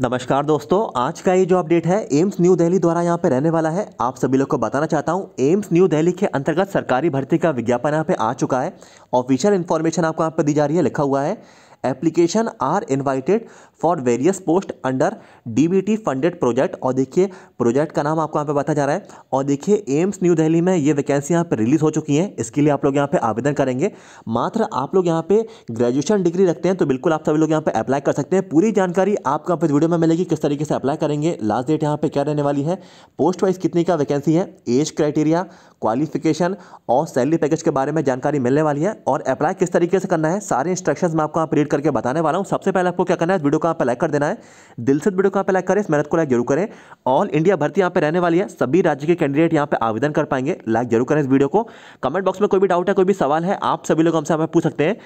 नमस्कार दोस्तों आज का ये जो अपडेट है एम्स न्यू दिल्ली द्वारा यहाँ पे रहने वाला है आप सभी लोग को बताना चाहता हूँ एम्स न्यू दिल्ली के अंतर्गत सरकारी भर्ती का विज्ञापन यहाँ पे आ चुका है ऑफिशियल इन्फॉर्मेशन आपको यहाँ पे दी जा रही है लिखा हुआ है application are invited for various post under DBT funded project और देखिए प्रोजेक्ट का नाम आपको यहाँ पे बताया जा रहा है और देखिए एम्स न्यू दिल्ली में ये वैकेंसी यहाँ पे रिलीज़ हो चुकी हैं इसके लिए आप लोग यहाँ पे आवेदन करेंगे मात्र आप लोग यहाँ पे ग्रेजुएशन डिग्री रखते हैं तो बिल्कुल आप सभी लोग यहाँ पे अप्लाई कर सकते हैं पूरी जानकारी आपको यहाँ पे वीडियो में मिलेगी किस तरीके से अप्लाई करेंगे लास्ट डेट यहाँ पर क्या रहने वाली है पोस्ट वाइज कितनी का वैकेंसी है एज क्राइटेरिया क्वालिफिकेशन और सैलरी पैकेज के बारे में जानकारी मिलने वाली है और अप्लाई किस तरीके से करना है सारे इंस्ट्रक्शन में आपको यहाँ पर रीड करके बताने वाला हूँ सबसे पहले आपको क्या करना है वीडियो को यहाँ पर लाइक कर देना है दिल से वीडियो को यहाँ पर लाइक करें इस मेहनत को लाइक जरूर करें ऑल इंडिया भर्ती यहाँ पर रहने वाली है सभी राज्य के कैंडिडेट यहाँ पर आवेदन कर पाएंगे लाइक जरूर करें इस वीडियो को कमेंट बॉक्स में कोई भी डाउट है कोई भी सवाल है आप सभी लोग हमसे हमें पूछ सकते हैं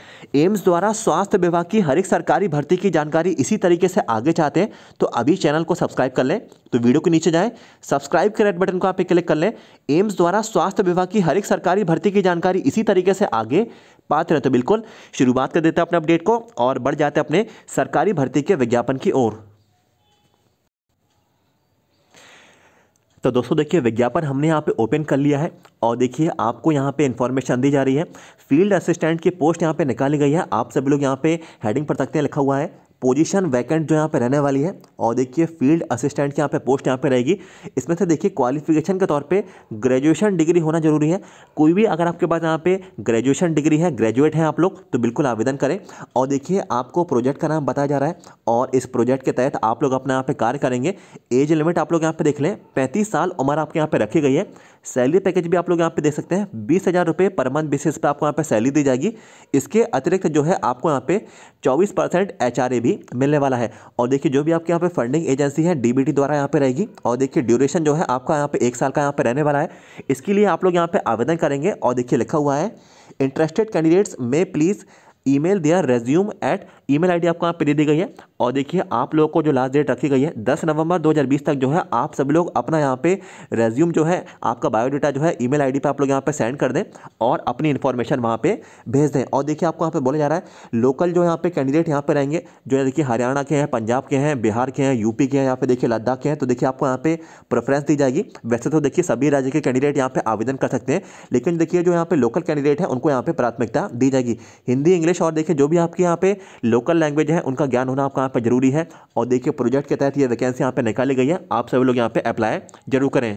एम्स द्वारा स्वास्थ्य विभाग की हर एक सरकारी भर्ती की जानकारी इसी तरीके से आगे चाहते हैं तो अभी चैनल को सब्सक्राइब कर लें तो वीडियो के नीचे जाएं सब्सक्राइब के रेड बटन को आप क्लिक कर लें एम्स द्वारा स्वास्थ्य विभाग की हर एक सरकारी भर्ती की जानकारी इसी तरीके से आगे पात्र है तो बिल्कुल शुरुआत कर देते हैं अपने अपडेट को और बढ़ जाते हैं अपने सरकारी भर्ती के विज्ञापन की ओर तो दोस्तों देखिए विज्ञापन हमने यहाँ पे ओपन कर लिया है और देखिए आपको यहाँ पे इन्फॉर्मेशन दी जा रही है फील्ड असिस्टेंट की पोस्ट यहाँ पे निकाली गई है आप सभी लोग यहाँ पे हेडिंग पर तकते हैं लिखा हुआ है पोजीशन वैकेंट जो यहाँ पे रहने वाली है और देखिए फील्ड असिस्टेंट की यहाँ पे पोस्ट यहाँ पे रहेगी इसमें से देखिए क्वालिफिकेशन के तौर पे ग्रेजुएशन डिग्री होना जरूरी है कोई भी अगर आपके पास यहाँ पे ग्रेजुएशन डिग्री है ग्रेजुएट हैं आप लोग तो बिल्कुल आवेदन करें और देखिए आपको प्रोजेक्ट का नाम बताया जा रहा है और इस प्रोजेक्ट के तहत आप लोग अपने यहाँ पर कार्य करेंगे एज लिमिट आप लोग यहाँ पर देख लें पैंतीस साल उम्र आपके यहाँ पर रखी गई है सैलरी पैकेज भी आप लोग यहाँ पे देख सकते हैं बीस हज़ार रुपये पर मंथ बेसिस पे आपको यहाँ पे सैलरी दी जाएगी इसके अतिरिक्त जो है आपको यहाँ पे चौबीस परसेंट एच भी मिलने वाला है और देखिए जो भी आपके यहाँ पे फंडिंग एजेंसी है डी द्वारा यहाँ पे रहेगी और देखिए ड्यूरेशन जो है आपका यहाँ पे एक साल का यहाँ पे रहने वाला है इसके लिए आप लोग यहाँ पे आवेदन करेंगे और देखिए लिखा हुआ है इंटरेस्टेड कैंडिडेट्स में प्लीज़ ईमेल दिया रेज्यूम एट ईमेल आईडी आपको यहाँ पे दे दी गई है और देखिए आप लोगों को जो लास्ट डेट रखी गई है 10 नवंबर 2020 तक जो है आप सभी लोग अपना यहाँ पे रेज्यूम जो है आपका बायोडाटा जो है ईमेल आईडी पे आप लोग यहाँ पे सेंड कर दें और अपनी इन्फॉर्मेशन वहाँ पे भेज दें और देखिए आपको यहाँ पर बोला जा रहा है लोकल जो यहाँ पे कैंडिडेट यहाँ पर रहेंगे जो है देखिए हरियाणा के हैं पंजाब के हैं बिहार के हैं यूपी के हैं यहाँ पे देखिए लद्दाख के हैं तो देखिए आपको यहाँ पे प्रेफरेंस दी जाएगी वैसे तो देखिए सभी राज्य के कैंडिडेट यहाँ पे आवेदन कर सकते हैं लेकिन देखिए जो यहाँ पे लोकल कैंडिडेट है उनको यहाँ पे प्राथमिकता दी जाएगी हिंदी इंग्लिश इंग्लिश और देखिए जो भी आपके यहाँ पे लोकल लैंग्वेज है उनका ज्ञान होना आपका यहाँ पे जरूरी है और देखिए प्रोजेक्ट के तहत ये वैकेंसी यहाँ पे निकाली गई है आप सभी लोग यहाँ पे अप्लाई जरूर करें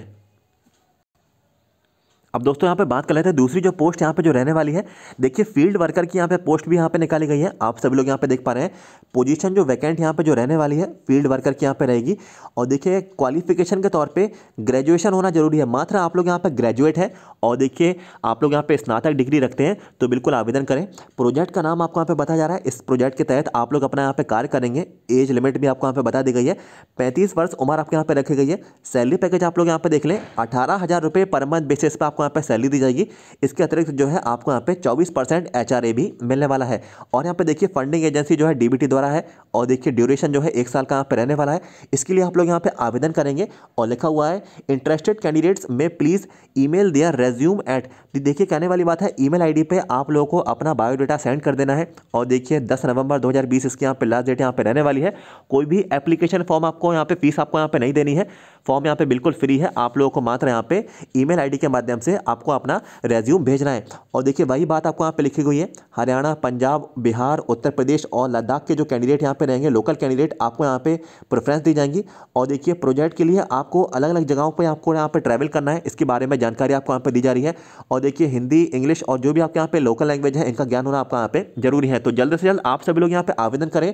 अब दोस्तों यहाँ पे बात कर लेते हैं दूसरी जो पोस्ट यहाँ पे जो रहने वाली है देखिए फील्ड वर्कर की यहाँ पे पोस्ट भी यहाँ पे निकाली गई है आप सभी लोग यहाँ पे देख पा रहे हैं पोजीशन जो वैकेंट यहाँ पे जो रहने वाली है फील्ड वर्कर की यहाँ पे रहेगी और देखिए क्वालिफिकेशन के तौर पे ग्रेजुएशन होना जरूरी है मात्र आप लोग यहाँ पर ग्रेजुएट है और देखिए आप लोग यहाँ पर स्नातक डिग्री रखते हैं तो बिल्कुल आवेदन करें प्रोजेक्ट का नाम आपको यहाँ पर बताया जा रहा है इस प्रोजेक्ट के तहत आप लोग अपना यहाँ पर कार्य करेंगे एज लिमिट भी आपको यहाँ पर बता दी गई है पैंतीस वर्ष उम्र आपके यहाँ पर रखी गई है सैलरी पैकेज आप लोग यहाँ पर देख लें अठारह हज़ार रुपये पर मंथ बेसिस पर आपको यहाँ पर सैलरी दी जाएगी इसके अतिरिक्त जो है आपको यहाँ पे 24 परसेंट एच भी मिलने वाला है और यहाँ पे देखिए फंडिंग एजेंसी जो है डीबीटी द्वारा है और देखिए ड्यूरेशन जो है एक साल का यहाँ पे रहने वाला है इसके लिए आप लोग यहाँ पे आवेदन करेंगे और लिखा हुआ है इंटरेस्टेड कैंडिडेट्स में please email resume at देखिए कहने वाली बात है ई मेल आई आप लोगों को अपना बायोडाटा सेंड कर देना है और देखिए दस नवंबर दो इसके यहाँ पर लास्ट डेट यहाँ पर रहने वाली है कोई भी एप्लीकेशन फॉर्म आपको यहाँ पे फीस आपको यहाँ पे नहीं देनी है फॉर्म यहाँ पे बिल्कुल फ्री है आप लोगों को मात्र यहाँ पे ईमेल आईडी के माध्यम से से आपको अपना रेज्यूम भेजना है और देखिए वही बात आपको यहाँ पे लिखी हुई है हरियाणा पंजाब बिहार उत्तर प्रदेश और लद्दाख के जो कैंडिडेट यहाँ पे रहेंगे लोकल कैंडिडेट आपको यहाँ पे प्रेफरेंस दी जाएंगी और देखिए प्रोजेक्ट के लिए आपको अलग अलग जगहों पर आपको यहाँ पर ट्रैवल करना है इसके बारे में जानकारी आपको यहाँ पर दी जा रही है और देखिए हिंदी इंग्लिश और जो भी आपके यहाँ पे लोकल लैंग्वेज है इनका ज्ञान होना आपका यहाँ पर जरूरी है तो जल्द से जल्द आप सभी लोग यहाँ पे आवेदन करें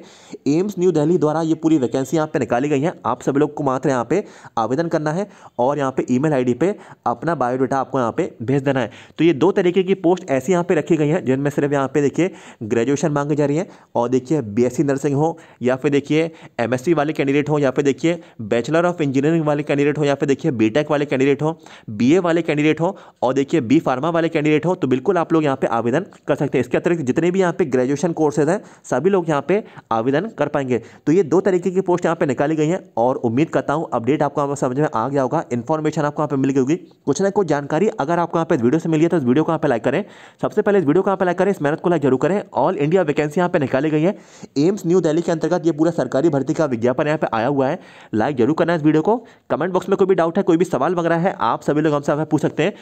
एम्स न्यू दिल्ली द्वारा ये पूरी वैकेंसी यहाँ पर निकाली गई है आप सभी लोग को मात्र यहाँ पे आवेदन करना है और यहाँ पे ईमेल आईडी पे अपना बायोडाटा आपको यहाँ यहाँ पे भेज देना है तो ये दो तरीके की पोस्ट ऐसी यहाँ पे रखी गई हैं जिनमें सिर्फ यहाँ पे देखिए ग्रेजुएशन मांगी जा रही है और देखिए बीएससी नर्सिंग हो या फिर देखिए एमएससी वाले कैंडिडेट हो या फिर देखिए बैचलर ऑफ इंजीनियरिंग वाले कैंडिडेट हो या फिर देखिए बी वाले कैंडिडेट हो बी वाले कैंडिडेट हो और देखिए बी फार्मा वाले कैंडिडेट हो तो बिल्कुल आप लोग यहाँ पर आवेदन कर सकते हैं इसके अतिरिक्त जितने भी यहाँ पे ग्रेजुएशन कोर्सेज हैं सभी लोग यहाँ पर आवेदन कर पाएंगे तो ये दो तरीके की पोस्ट यहाँ पर निकाली गई हैं और उम्मीद करता हूँ अपडेट आपको समझ में आ गया होगा इन्फॉर्मेशन आपको यहाँ पर मिल गई होगी कुछ ना कुछ जानकारी अगर आपको यहाँ पे वीडियो से मिली है तो इस वीडियो को यहाँ पे लाइक करें सबसे पहले इस वीडियो को यहाँ पे लाइक करें इस मेहनत को लाइक जरूर करें ऑल इंडिया वैकेंसी यहाँ पे निकाली गई है एम्स न्यू दिल्ली के अंतर्गत ये पूरा सरकारी भर्ती का विज्ञापन यहाँ पे आया हुआ है लाइक जरूर करना इस वीडियो को कमेंट बॉक्स में कोई भी डाउट है कोई भी सवाल वगैरह है आप सभी लोग हमसे पूछ सकते हैं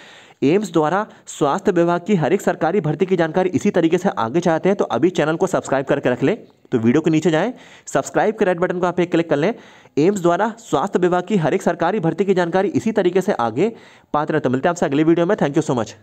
एम्स द्वारा स्वास्थ्य विभाग की हर एक सरकारी भर्ती की जानकारी इसी तरीके से आगे चाहते हैं तो अभी चैनल को सब्सक्राइब करके रख लें तो वीडियो के नीचे जाएं सब्सक्राइब के रेड बटन को आप एक क्लिक कर लें एम्स द्वारा स्वास्थ्य विभाग की हर एक सरकारी भर्ती की जानकारी इसी तरीके से आगे पात्र रहते तो मिलते हैं आपसे अगले वीडियो में थैंक यू सो मच